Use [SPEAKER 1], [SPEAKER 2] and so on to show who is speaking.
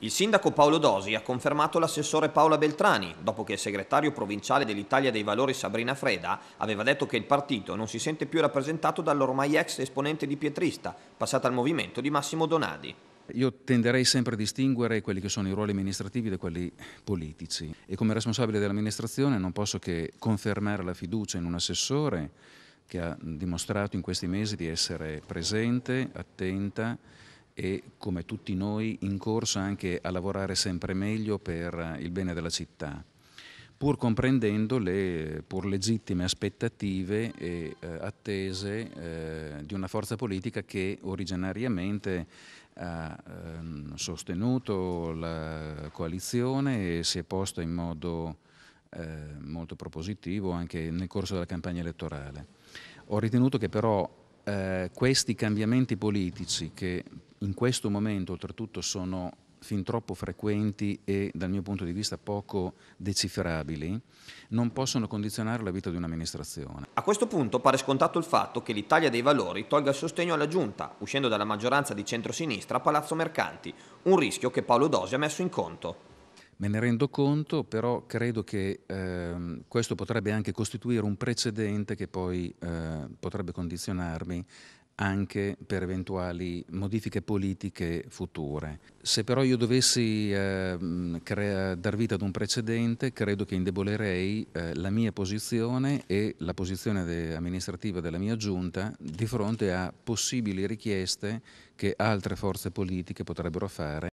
[SPEAKER 1] Il sindaco Paolo Dosi ha confermato l'assessore Paola Beltrani, dopo che il segretario provinciale dell'Italia dei Valori Sabrina Freda aveva detto che il partito non si sente più rappresentato dall'ormai ex esponente di Pietrista, passata al movimento di Massimo Donadi. Io tenderei
[SPEAKER 2] sempre a distinguere quelli che sono i ruoli amministrativi da quelli politici e come responsabile dell'amministrazione non posso che confermare la fiducia in un assessore che ha dimostrato in questi mesi di essere presente, attenta, e come tutti noi in corso anche a lavorare sempre meglio per eh, il bene della città pur comprendendo le pur legittime aspettative e eh, attese eh, di una forza politica che originariamente ha ehm, sostenuto la coalizione e si è posta in modo eh, molto propositivo anche nel corso della campagna elettorale. Ho ritenuto che però eh, questi cambiamenti politici che in questo momento oltretutto sono fin troppo frequenti e dal mio punto di vista poco decifrabili, non possono condizionare la vita di un'amministrazione. A
[SPEAKER 1] questo punto pare scontato il fatto che l'Italia dei Valori tolga il sostegno alla Giunta, uscendo dalla maggioranza di centrosinistra a Palazzo Mercanti, un rischio che Paolo Dosi ha messo in conto.
[SPEAKER 2] Me ne rendo conto, però credo che eh, questo potrebbe anche costituire un precedente che poi eh, potrebbe condizionarmi anche per eventuali modifiche politiche future. Se però io dovessi eh, dar vita ad un precedente, credo che indebolerei eh, la mia posizione e la posizione de amministrativa della mia giunta di fronte a possibili richieste che altre forze politiche potrebbero fare.